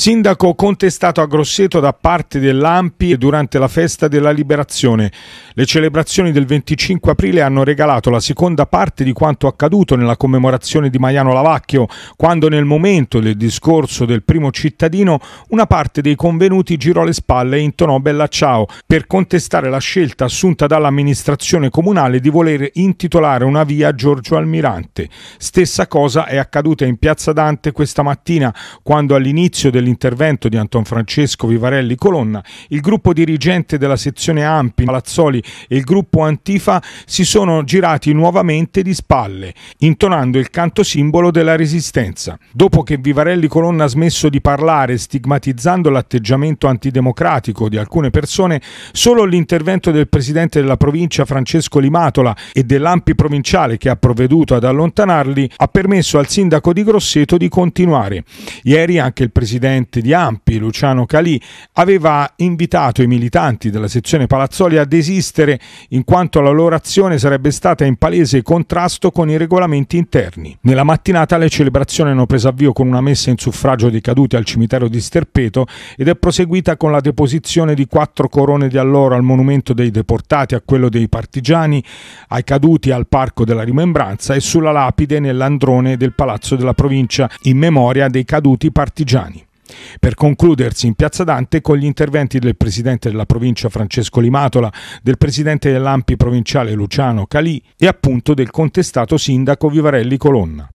Sindaco contestato a Grosseto da parte dell'Ampi durante la festa della liberazione. Le celebrazioni del 25 aprile hanno regalato la seconda parte di quanto accaduto nella commemorazione di Maiano Lavacchio, quando nel momento del discorso del primo cittadino una parte dei convenuti girò le spalle e intonò Bella Ciao per contestare la scelta assunta dall'amministrazione comunale di voler intitolare una via a Giorgio Almirante. Stessa cosa è accaduta in Piazza Dante questa mattina, quando all'inizio dell'intervento l'intervento di Anton Francesco Vivarelli Colonna, il gruppo dirigente della sezione Ampi Palazzoli e il gruppo Antifa si sono girati nuovamente di spalle, intonando il canto simbolo della resistenza. Dopo che Vivarelli Colonna ha smesso di parlare, stigmatizzando l'atteggiamento antidemocratico di alcune persone, solo l'intervento del presidente della provincia Francesco Limatola e dell'Ampi provinciale che ha provveduto ad allontanarli ha permesso al sindaco di Grosseto di continuare. Ieri anche il presidente presidente di Ampi, Luciano Calì, aveva invitato i militanti della sezione Palazzoli a desistere in quanto la loro azione sarebbe stata in palese contrasto con i regolamenti interni. Nella mattinata le celebrazioni hanno preso avvio con una messa in suffragio dei caduti al cimitero di Sterpeto ed è proseguita con la deposizione di quattro corone di alloro al monumento dei deportati, a quello dei partigiani, ai caduti al Parco della Rimembranza e sulla lapide nell'androne del Palazzo della Provincia in memoria dei caduti partigiani per concludersi in Piazza Dante con gli interventi del presidente della provincia Francesco Limatola, del presidente dell'Ampi provinciale Luciano Calì e appunto del contestato sindaco Vivarelli Colonna.